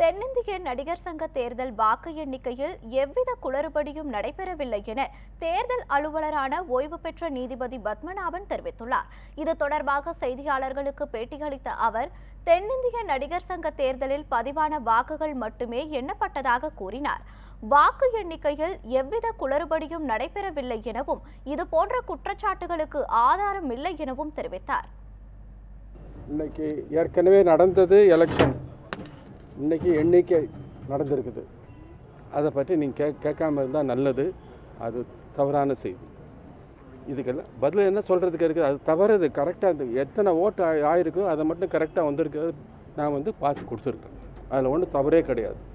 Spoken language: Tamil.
தென்னிந்திய நடிகர் சங்க தேர்தல் வாக்கு எண்ணிக்கையில் எவ்வித குளறுபடியும் நடைபெறவில்லை என தேர்தல் அலுவலரான ஓய்வு பெற்ற நீதிபதி பத்மநாபன் தெரிவித்துள்ளார் இது தொடர்பாக செய்தியாளர்களுக்கு பேட்டியளித்த அவர் தென்னிந்திய நடிகர் சங்க தேர்தலில் பதிவான வாக்குகள் மட்டுமே எண்ணப்பட்டதாக கூறினார் வாக்கு எண்ணிக்கையில் எவ்வித குளறுபடியும் நடைபெறவில்லை எனவும் இதுபோன்ற குற்றச்சாட்டுகளுக்கு ஆதாரம் இல்லை எனவும் தெரிவித்தார் இன்னைக்கு ஏற்கனவே நடந்தது எலெக்ஷன் இன்றைக்கி எண்ணிக்கை நடந்திருக்குது அதை பற்றி நீங்கள் கே கேட்காம இருந்தால் நல்லது அது தவறான செய்தி இதுக்கெல்லாம் பதில் என்ன சொல்கிறதுக்கு இருக்குது அது தவறுது கரெக்டாக இருக்குது எத்தனை ஓட்டு ஆயிருக்கோ அதை மட்டும் கரெக்டாக வந்திருக்கு நான் வந்து பார்த்து கொடுத்துருக்கேன் அதில் ஒன்றும் தவறே கிடையாது